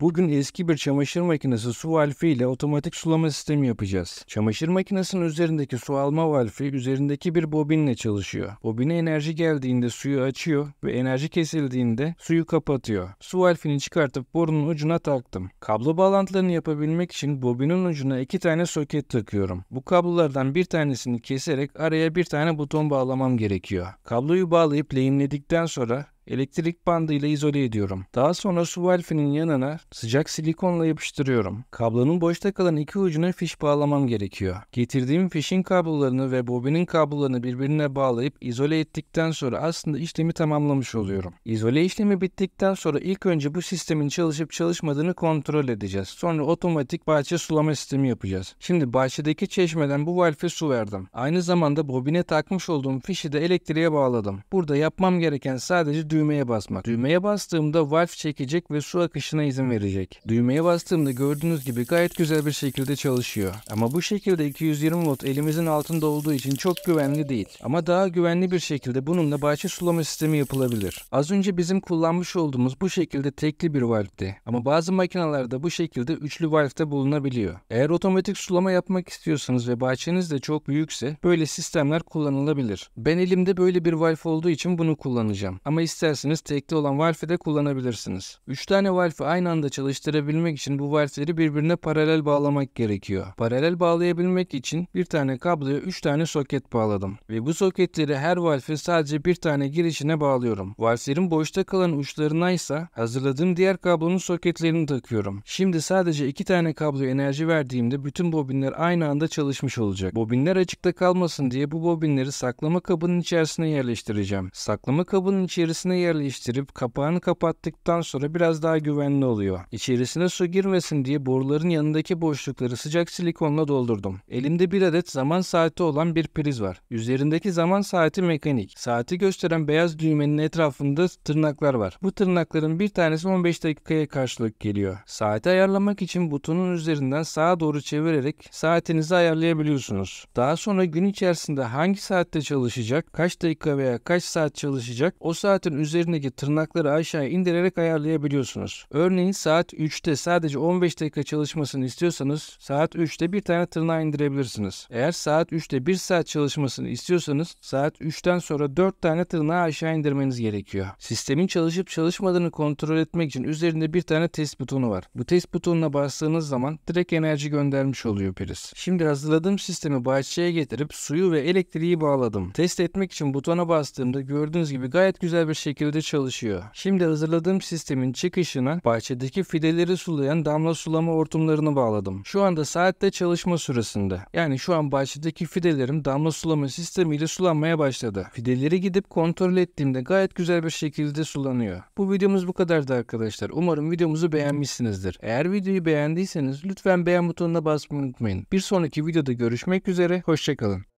Bugün eski bir çamaşır makinesi su valfi ile otomatik sulama sistemi yapacağız. Çamaşır makinesinin üzerindeki su alma valfi üzerindeki bir bobinle çalışıyor. Bobine enerji geldiğinde suyu açıyor ve enerji kesildiğinde suyu kapatıyor. Su valfini çıkartıp borunun ucuna taktım. Kablo bağlantılarını yapabilmek için bobinin ucuna iki tane soket takıyorum. Bu kablolardan bir tanesini keserek araya bir tane buton bağlamam gerekiyor. Kabloyu bağlayıp lehimledikten sonra Elektrik bandıyla izole ediyorum. Daha sonra su valfinin yanına sıcak silikonla yapıştırıyorum. Kablonun boşta kalan iki ucuna fiş bağlamam gerekiyor. Getirdiğim fişin kablolarını ve bobinin kablolarını birbirine bağlayıp izole ettikten sonra aslında işlemi tamamlamış oluyorum. İzole işlemi bittikten sonra ilk önce bu sistemin çalışıp çalışmadığını kontrol edeceğiz. Sonra otomatik bahçe sulama sistemi yapacağız. Şimdi bahçedeki çeşmeden bu valfe su verdim. Aynı zamanda bobine takmış olduğum fişi de elektriğe bağladım. Burada yapmam gereken sadece düğmeye basmak. Düğmeye bastığımda valve çekecek ve su akışına izin verecek. Düğmeye bastığımda gördüğünüz gibi gayet güzel bir şekilde çalışıyor. Ama bu şekilde 220 volt elimizin altında olduğu için çok güvenli değil. Ama daha güvenli bir şekilde bununla bahçe sulama sistemi yapılabilir. Az önce bizim kullanmış olduğumuz bu şekilde tekli bir valvti. Ama bazı makinelerde bu şekilde üçlü valvte bulunabiliyor. Eğer otomatik sulama yapmak istiyorsanız ve bahçeniz de çok büyükse böyle sistemler kullanılabilir. Ben elimde böyle bir valve olduğu için bunu kullanacağım. Ama ister isterseniz tekli olan valve de kullanabilirsiniz. 3 tane valve aynı anda çalıştırabilmek için bu valveleri birbirine paralel bağlamak gerekiyor. Paralel bağlayabilmek için bir tane kabloya 3 tane soket bağladım ve bu soketleri her valve sadece bir tane girişine bağlıyorum. Valvelerin boşta kalan uçlarına ise hazırladığım diğer kablonun soketlerini takıyorum. Şimdi sadece 2 tane kabloya enerji verdiğimde bütün bobinler aynı anda çalışmış olacak. Bobinler açıkta kalmasın diye bu bobinleri saklama kabının içerisine yerleştireceğim. Saklama kabının içerisine kapağını yerleştirip kapağını kapattıktan sonra biraz daha güvenli oluyor. İçerisine su girmesin diye boruların yanındaki boşlukları sıcak silikonla doldurdum. Elimde bir adet zaman saati olan bir priz var. Üzerindeki zaman saati mekanik. Saati gösteren beyaz düğmenin etrafında tırnaklar var. Bu tırnakların bir tanesi 15 dakikaya karşılık geliyor. Saati ayarlamak için butonun üzerinden sağa doğru çevirerek saatinizi ayarlayabiliyorsunuz. Daha sonra gün içerisinde hangi saatte çalışacak, kaç dakika veya kaç saat çalışacak o saatin üzerindeki tırnakları aşağı indirerek ayarlayabiliyorsunuz. Örneğin saat 3'te sadece 15 dakika çalışmasını istiyorsanız saat 3'te bir tane tırnağı indirebilirsiniz. Eğer saat 3'te 1 saat çalışmasını istiyorsanız saat 3'ten sonra 4 tane tırnağı aşağı indirmeniz gerekiyor. Sistemin çalışıp çalışmadığını kontrol etmek için üzerinde bir tane test butonu var. Bu test butonuna bastığınız zaman direkt enerji göndermiş oluyor priz. Şimdi hazırladığım sistemi bahçeye getirip suyu ve elektriği bağladım. Test etmek için butona bastığımda gördüğünüz gibi gayet güzel bir şekilde şekilde çalışıyor. Şimdi hazırladığım sistemin çıkışına bahçedeki fideleri sulayan damla sulama hortumlarını bağladım. Şu anda saatte çalışma süresinde. Yani şu an bahçedeki fidelerim damla sulama sistemiyle sulanmaya başladı. Fideleri gidip kontrol ettiğimde gayet güzel bir şekilde sulanıyor. Bu videomuz bu kadardı arkadaşlar. Umarım videomuzu beğenmişsinizdir. Eğer videoyu beğendiyseniz lütfen beğen butonuna basmayı unutmayın. Bir sonraki videoda görüşmek üzere. Hoşçakalın.